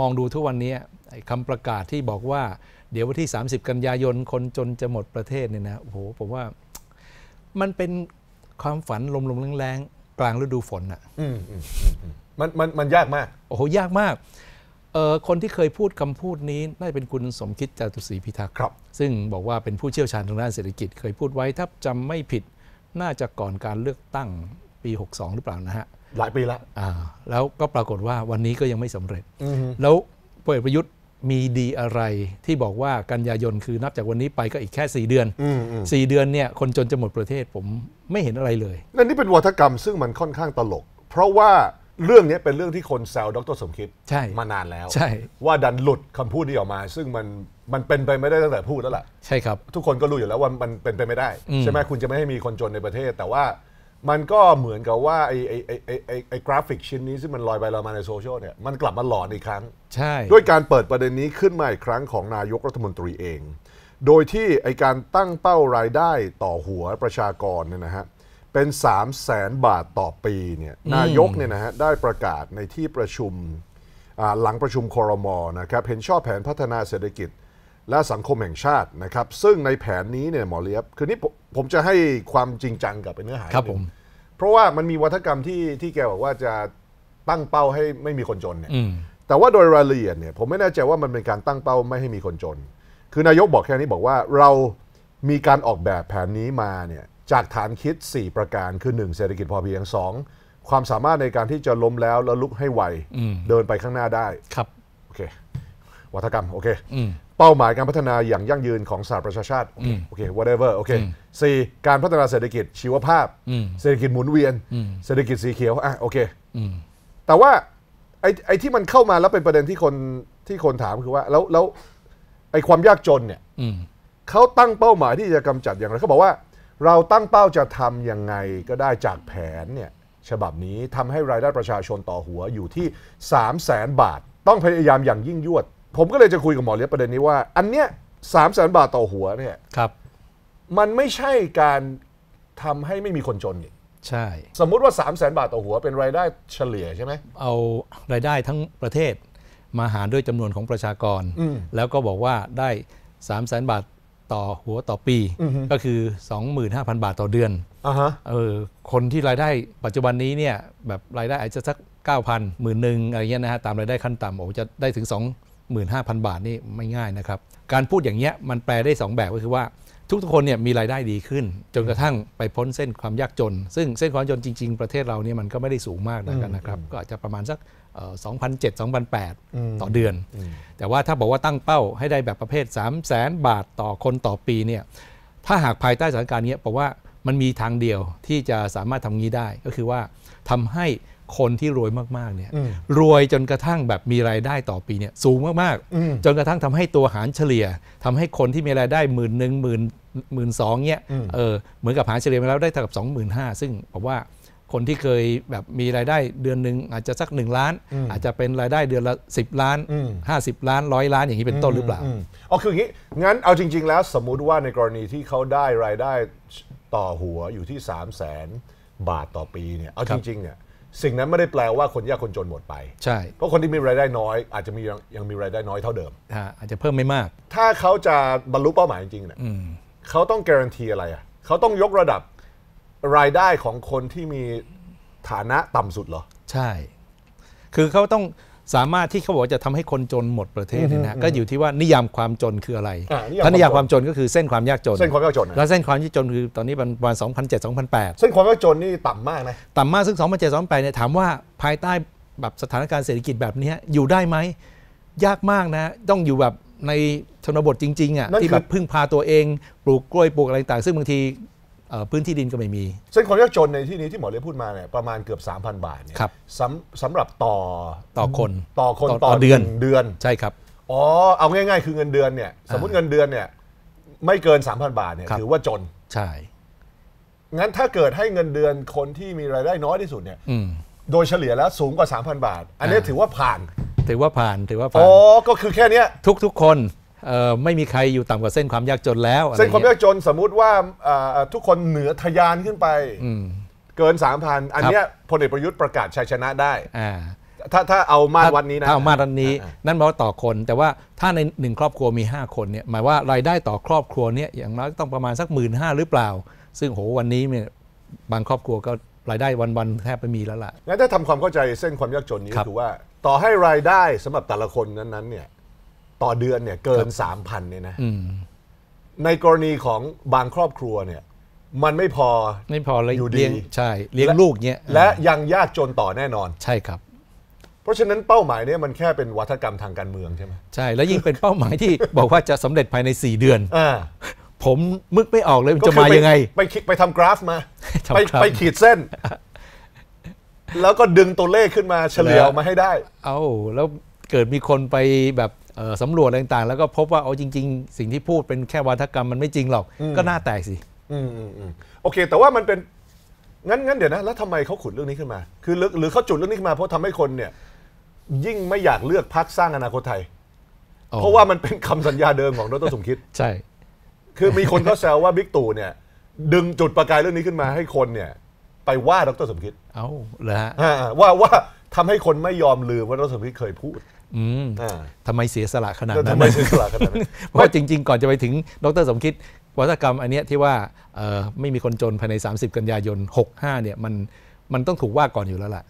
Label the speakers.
Speaker 1: มองดูทุกวันนี้คำประกาศที่บอกว่า เดี๋ยววันที่ 30 กันยายน คนจนจะหมดประเทศเนี่ยนะ โอ้โห ผมว่ามันเป็นความฝันลมๆแรงๆ กลางฤดูฝนอะ่ะมันม
Speaker 2: ันมันยากมาก
Speaker 1: โอ้โห ยากมากเออคนที่เคยพูดคำพูดนี้ น่าจะเป็นคุณสมคิดจตุศรีพิทักษ์ครับซึ่งบอกว่าเป็นผู้เชี่ยวชาญทางด้านเศรษฐกิจ เคยพูดไว้ถ้าจำไม่ผิด น่าจะก่อนการเลือกตั้งปี62หรือเปล่านะฮะหลายปีแล้วแล้วก็ปรากฏว่าวันนี้ก็ยังไม่สำเร็จแล้วพลเอกประยุทธ์มีดีอะไร ที่บอกว่ากันยายนคือนับจากวันนี้ไปก็อีกแค่4เดือน4เดือนเนี่ยคนจนจะหมดประเทศ ผมไม่เห็นอะไรเลย
Speaker 2: นั่นนี่เป็นวัฒกรรมซึ่งมันค่อนข้างตลก เพราะว่าเรื่องนี้เป็นเรื่องที่คนแซวดรสมคิดมานานแล้วว่าดันหลุดคำพูดนี้ออกมา ซึ่งมันมันเป็นไปไม่ได้ตั้งแต่พูดแล้วล่ะ ใช่ครับ ทุกคนก็รู้อยู่แล้วว่ามันเป็นไปไม่ได้ ใช่ไหมคุณจะไม่ให้มีคนจนในประเทศ แต่ว่ามันก็เหมือนกับว่า ไอ้ไอ้ไอ้ไอ้ไอ้ไอ้กราฟิกชิ้นนี้ซึ่งมันลอยไปลอยมาในโซเชียลเนี่ย มันกลับมาหลอนอีกครั้ง ใช่ ด้วยการเปิดประเด็นนี้ขึ้นมาอีกครั้งของนายกรัฐมนตรีเอง โดยที่ไอการตั้งเป้ารายได้ต่อหัวประชากรเนี่ยนะฮะเป็น 3 0 0แสนบาทต่อปีเนี่ยนายกเนี่ยนะฮะได้ประกาศในที่ประชุมหลังประชุมคอรมอนะครับเห็นชอบแผนพัฒนาเศรษฐกิจและสังคมแห่งชาตินะครับ ซึ่งในแผนนี้เนี่ยหมอเลียบ คือนี่ผมจะให้ความจริงจังกับเนื้อหาครับผมเพราะว่ามันมีวัฒกรรมที่ที่แกบอกว่าจะตั้งเป้าให้ไม่มีคนจนเนี่ยแต่ว่าโดยรายละเอียดเนี่ยผมไม่แน่ใจว่ามันเป็นการตั้งเป้าไม่ให้มีคนจน คือนายกบอกแค่นี้บอกว่าเรามีการออกแบบแผนนี้มาเนี่ยจากฐานคิด 4 ประการคือ 1 เศรษฐกิจพอเพียง2ความสามารถในการที่จะล้มแล้วแล้วลุกให้ไวเดินไปข้างหน้าได้ ครับโอเควัฒกรรมโอเคเป้าหมายการพัฒนาอย่างยั่งยืนของสหประชาชาติโอเค whatever โอเคสี่การพัฒนาเศรษฐกิจชีวภาพเศรษฐกิจหมุนเวียนเศรษฐกิจสีเขียวอ่ะโอเคแต่ว่าไอ้ไอ้ที่มันเข้ามาแล้วเป็นประเด็นที่คนที่คนถามคือว่าแล้วแล้วไอ้ความยากจนเนี่ยเขาตั้งเป้าหมายที่จะกำจัดอย่างไรเขาบอกว่า เราตั้งเป้าจะทํำยังไงก็ได้จากแผนเนี่ยฉบับนี้ทำให้รายได้ประชาชนต่อหัวอยู่ที่สามแสนบาทต้องพยายามอย่างยิ่งยวดผมก็เลยจะคุยกับหมอเลียประเด็นนี้ว่าอันเนี้ยสามแสนบาทต่อหัวเนี่ยครับ มันไม่ใช่การทำให้ไม่มีคนจนนี่ใช่ สมมุติว่าสามแสนบาทต่อหัว เป็นรายได้เฉลี่ยใช่ไหม
Speaker 1: เอารายได้ทั้งประเทศมาหารด้วยจำนวนของประชากร แล้วก็บอกว่าได้สามแสนบาทต่อหัวต่อปีก็คือ 25,000 บาทต่อเดือนอเออคนที่รายได้ปัจจุบันนี้เนี่ยแบบรายได้อาจจะสัก9,000หมื่นหนึ่งอะไรเงี้ยนะฮะตามรายได้ขั้นต่ำโอ้จะได้ถึง 2 15,000 บาทนี่ไม่ง่ายนะครับ การพูดอย่างเงี้ยมันแปลได้ 2 แบบก็คือว่าทุกทุกคนเนี่ยมีรายได้ดีขึ้น จนกระทั่งไปพ้นเส้นความยากจน ซึ่งเส้นความจนจริงๆ ประเทศเราเนี่ยมันก็ไม่ได้สูงมากนะกันนะครับ ก็อาจจะประมาณสัก2,007-2,008ต่อเดือน แต่ว่าถ้าบอกว่าตั้งเป้าให้ได้แบบประเภท 3 0 0 0 0นบาทต่อคนต่อปีเนี่ยถ้าหากภายใต้สถานการณ์นี้แปลว่ามันมีทางเดียวที่จะสามารถทำงี้ได้ก็คือว่าทำให้คนที่รวยมากๆเนี่ยรวยจนกระทั่งแบบมีรายได้ต่อปีเนี่ยสูงมากๆจนกระทั่งทำให้ตัวหารเฉลี่ย ทำให้คนที่มีรายได้หมื่นหนึ่งหมื่นหมื่นสองเนี่ยเออเหมือนกับหารเฉลี่ยมาแล้วได้เท่ากับสองหมื่นห้าซึ่งบอกว่าคนที่เคยแบบมีรายได้เดือนหนึ่งอาจจะสักหนึ่งล้าน อาจจะเป็นรายได้เดือนละสิบล้านห้าสิบล้านร้อยล้านอย่างนี้เป็นต้นหรือเปล่า
Speaker 2: อ๋อคืออย่างนี้งั้นเอาจริง ๆแล้วสมมุติว่าในกรณีที่เขาได้รายได้ต่อหัวอยู่ที่สามแสนบาทต่อปีเนี่ยเอาจริงๆเนี่ยสิ่งนั้นไม่ได้แปลว่าคนยากคนจนหมดไปใช่ เพราะคนที่มีรายได้น้อย อาจจะมียังยังมีรายได้น้อยเท่าเดิม
Speaker 1: อาจจะเพิ่มไม่มาก
Speaker 2: ถ้าเขาจะบรรลุเป้าหมายจริงๆเนี่ยเขาต้องการันตีอะไรอ่ะเขาต้องยกระดับรายได้ของคนที่มีฐานะต่ำสุดเหรอ
Speaker 1: ใช่ คือเขาต้องสามารถที่เขาบอกจะทำให้คนจนหมดประเทศนะก็อยู่ที่ว่านิยามความจนคืออะไรถ้านิยามความจนก็คือเส้นความยากจน เส้นความยากจน แล้วเส้นความยากจนคือตอนนี้ประมาณ2007 2008 เส
Speaker 2: ้นความยากจนนี่ต่ำมากนะ
Speaker 1: ต่ำมาก ซึ่ง2007 2008 เนี่ยถามว่าภายใต้แบบสถานการณ์เศรษฐกิจแบบนี้อยู่ได้ไหมยากมาก นะ ต้องอยู่แบบในชนบทจริงๆอ่ะที่แบบพึ่งพาตัวเองปลูกกล้วยปลูกอะไรต่างซึ่งบางทีพื้นที่ดินก็ไม่มี
Speaker 2: เส้นความยากจนในที่นี้ที่หมอเลียพูดมาเนี่ยประมาณเกือบ 3,000 บาทเนี่ยสำสำหรับต่อต่อคนต่อคน ต่อเดือน
Speaker 1: เดือนใช่ครับ
Speaker 2: อ๋อเอาง่าย ๆ คือเงินเดือนเนี่ย สมมติเงินเดือนเนี่ย ไม่เกิน3,000 บาทเนี่ย ถือว่าจนใช่งั้นถ้าเกิดให้เงินเดือนคนที่มีรายได้น้อยที่สุดเนี่ยโดยเฉลี่ยแล้วสูงกว่า 3,000 บาท อันนี้ถือว่าผ่าน
Speaker 1: ถือว่าผ่าน ถือว่าผ่านอ๋อก็คือแค่นี้ทุกทุกคนไม่มีใครอยู่ต่ำกว่าเส้นความยากจนแล้ว เส้นความยาก
Speaker 2: จนสมมุติว่าทุกคนเหนือทยานขึ้นไป เกินสามพันอันนี้พลเอกประยุทธ์ประกาศชัยชนะได้ถ้าถ้าเอามาวันนี้นะถ้าเอา
Speaker 1: มาวันนี้ นั่นหมายว่าต่อคนแต่ว่าถ้าในหนึ่งครอบครัวมี 5 คนเนี่ยหมายว่ารายได้ต่อครอบครัวเนี่ยอย่างน้อยต้องประมาณสักหมื่นห้าหรือเปล่า ซึ่งโหวันนี้เนี่ยบางครอบครัวก็รายได้วันๆแทบไม่มีแล้วล่ะ
Speaker 2: งั้นถ้าทำความเข้าใจเส้นความยากจนนี้ถือว่าต่อให้รายได้สำหรับแต่ละคนนั้นๆเนี่ยต่อเดือนเนี่ยเกิน 3,000เนี่ยนะ ในกรณีของบางครอบครัวเนี่ย มันไม่พอไม่พอเลยอยู่ดีใช่ เลี้ยงลูกเนี่ยและยังยากจนต่อแน่นอนใช่ครับเพราะฉะนั้นเป้าหมายเนี่ยมันแค่เป็นวัฒกรรมทางการเมืองใช่ไหม
Speaker 1: ใช่แล้วยิ่งเป็นเป้าหมายที่บอกว่าจะสำเร็จภายใน 4 เดือนอผมมึกไม่ออกเลยมันจะมายังไงไ
Speaker 2: ปไปทำกราฟมาไปไปขีดเส้น แล้วก็ดึงตัวเลขขึ้นมาเฉลี่ยมาให้ได้ เอาแล้วเกิดมีค
Speaker 1: นไปแบบสำรวจอะไรต่างๆ แล้วก็พบว่าเอาจริงๆ สิ่งที่พูดเป็นแค่วาทกรรมมันไม่จริงหรอก ก็น่าแตกสิ
Speaker 2: โอเค แต่ว่ามันเป็น งั้นงั้นเดี๋ยวนะ แล้วทำไมเขาขุดเรื่องนี้ขึ้นมา คือหรือเขาจุดเรื่องนี้ขึ้นมา เพราะทำให้คนเนี่ย ยิ่งไม่อยากเลือกพักสร้างอนาคตไทย เพราะว่ามันเป็นคำสัญญาเดิมของดรสมคิดใช่ คือมีคนเขาแซวว่าบิ๊กตู่เนี่ย ดึงจุดประกายเรื่องนี้ขึ้นมาให้คนเนี่ย ไปว่าดรสมคิด เอ้าเหรอฮะว่าว่าทำให้คนไม่ยอมลืมว่าดรสมคิดเคยพูด
Speaker 1: ทำไมเสียสละขนาดนั้นทำไมเสียสละขนาดนั้น เพราะจริง ๆ ก่อนจะไปถึงดรสมคิดวัฒกรรมอันเนี้ยที่ว่าไม่มีคนจนภายใน 30 กันยายน65เนี่ยมันมันต้องถูกว่าก่อนอยู่แล้วล่ะ